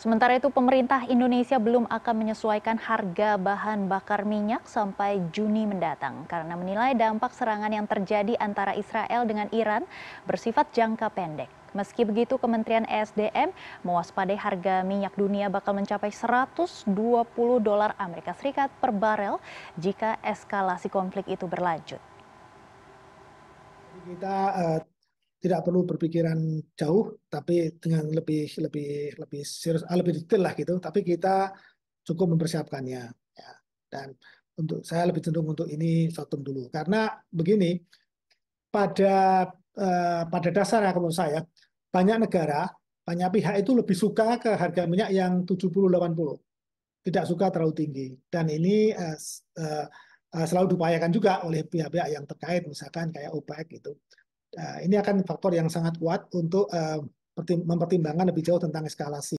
Sementara itu pemerintah Indonesia belum akan menyesuaikan harga bahan bakar minyak sampai Juni mendatang karena menilai dampak serangan yang terjadi antara Israel dengan Iran bersifat jangka pendek. Meski begitu, Kementerian ESDM mewaspadai harga minyak dunia bakal mencapai 120 dolar Amerika Serikat per barel jika eskalasi konflik itu berlanjut. Kita uh, tidak perlu berpikiran jauh tapi dengan lebih lebih lebih serius ah, lebih detail lah gitu tapi kita cukup mempersiapkannya ya dan untuk saya lebih cenderung untuk ini satu dulu karena begini pada uh, pada dasarnya kalau saya banyak negara banyak pihak itu lebih suka ke harga minyak yang 70 80 tidak suka terlalu tinggi dan ini uh, uh, selalu diupayakan juga oleh pihak-pihak yang terkait misalkan kayak OPEC gitu Nah, ini akan faktor yang sangat kuat untuk eh, mempertimbangkan lebih jauh tentang eskalasi.